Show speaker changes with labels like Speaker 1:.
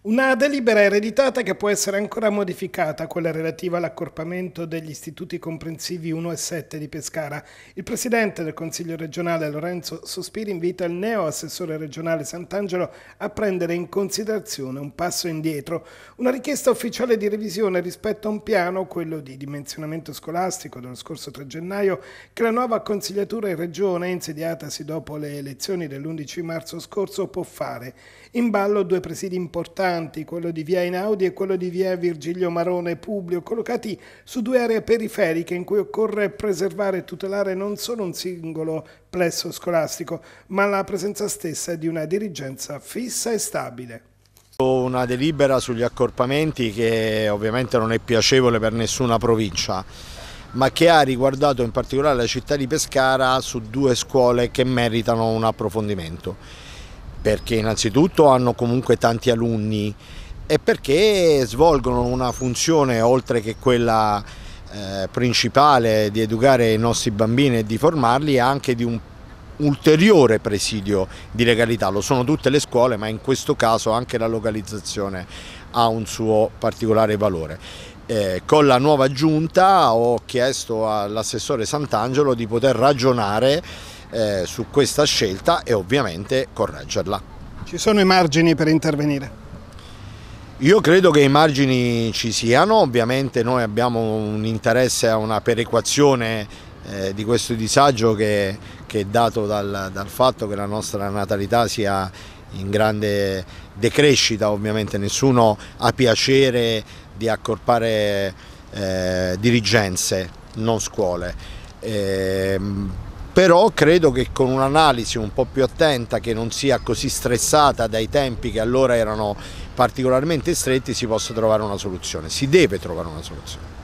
Speaker 1: Una delibera ereditata che può essere ancora modificata, quella relativa all'accorpamento degli istituti comprensivi 1 e 7 di Pescara. Il presidente del Consiglio regionale Lorenzo Sospiri invita il neo assessore regionale Sant'Angelo a prendere in considerazione un passo indietro, una richiesta ufficiale di revisione rispetto a un piano, quello di dimensionamento scolastico dello scorso 3 gennaio, che la nuova consigliatura in regione, insediatasi dopo le elezioni dell'11 marzo scorso, può fare. In ballo due presidi importanti Avanti, quello di via Einaudi e quello di via Virgilio Marone Publio, collocati su due aree periferiche in cui occorre preservare e tutelare non solo un singolo plesso scolastico, ma la presenza stessa di una dirigenza fissa e stabile.
Speaker 2: Una delibera sugli accorpamenti che ovviamente non è piacevole per nessuna provincia ma che ha riguardato in particolare la città di Pescara su due scuole che meritano un approfondimento perché innanzitutto hanno comunque tanti alunni e perché svolgono una funzione oltre che quella eh, principale di educare i nostri bambini e di formarli anche di un ulteriore presidio di legalità, lo sono tutte le scuole ma in questo caso anche la localizzazione ha un suo particolare valore. Eh, con la nuova giunta ho chiesto all'assessore Sant'Angelo di poter ragionare eh, su questa scelta e ovviamente correggerla.
Speaker 1: Ci sono i margini per intervenire?
Speaker 2: Io credo che i margini ci siano, ovviamente noi abbiamo un interesse a una perequazione eh, di questo disagio che, che è dato dal, dal, fatto che la nostra natalità sia in grande decrescita, ovviamente nessuno ha piacere di accorpare eh, dirigenze, non scuole. Eh, però credo che con un'analisi un po' più attenta che non sia così stressata dai tempi che allora erano particolarmente stretti si possa trovare una soluzione, si deve trovare una soluzione.